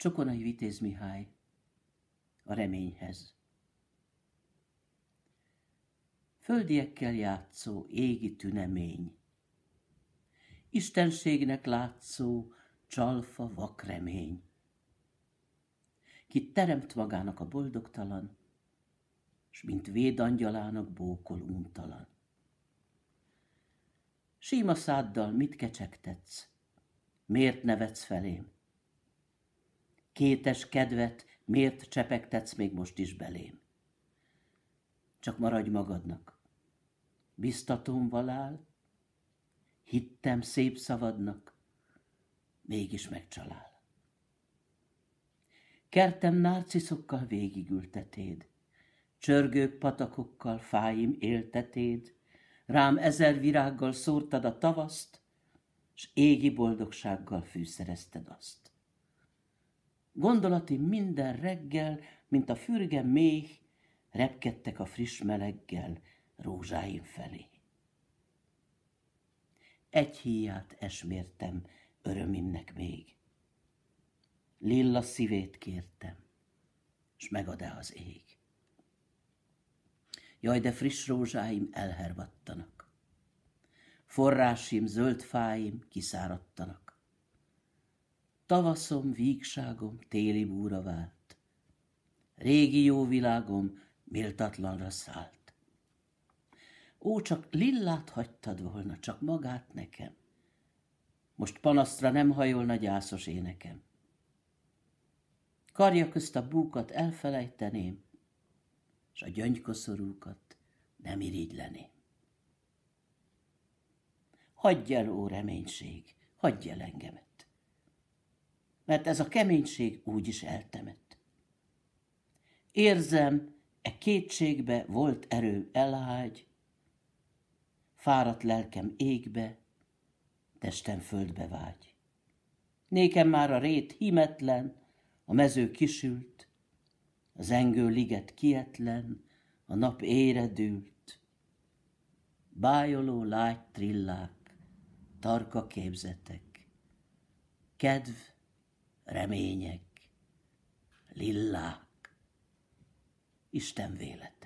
Csokonai Vitéz Mihály a reményhez. Földiekkel játszó égi tünemény, Istenségnek látszó csalfa vakremény, ki teremt magának a boldogtalan, s mint védangyalának bókol untalan. Síma száddal mit kecsegtetsz? Miért nevetsz felém? kétes kedvet miért csepegtetsz még most is belém? Csak maradj magadnak. Biztatom valál, hittem szép szavadnak, mégis megcsalál. Kertem nárciszokkal végigültetéd, csörgő patakokkal fáim éltetéd, rám ezer virággal szórtad a tavaszt, s égi boldogsággal fűszerezted azt. Gondolati minden reggel, mint a fürge méh, repkedtek a friss meleggel rózsáim felé. Egy híját esmértem örömimnek még. Lilla szívét kértem, s megad-e az ég. Jaj, de friss rózsáim elhervadtanak. Forrásim, zöld fáim kiszáradtanak tavaszom, vígságom, téli búra vált. Régi jó világom méltatlanra szállt. Ó, csak lillát hagytad volna, csak magát nekem. Most panasztra nem hajolna gyászos énekem. Karja közt a búkat elfelejteném, és a gyöngykoszorúkat nem irigyleném. Hagyj el, ó reménység, hagyj el engemet mert ez a keménység úgy is eltemet. Érzem, e kétségbe volt erő elhágy, fáradt lelkem égbe, testem földbe vágy. Nékem már a rét himetlen, a mező kisült, az engő liget kietlen, a nap éredült. Bájoló lágy trillák, tarka képzetek, kedv remények, lillák, Isten vélet.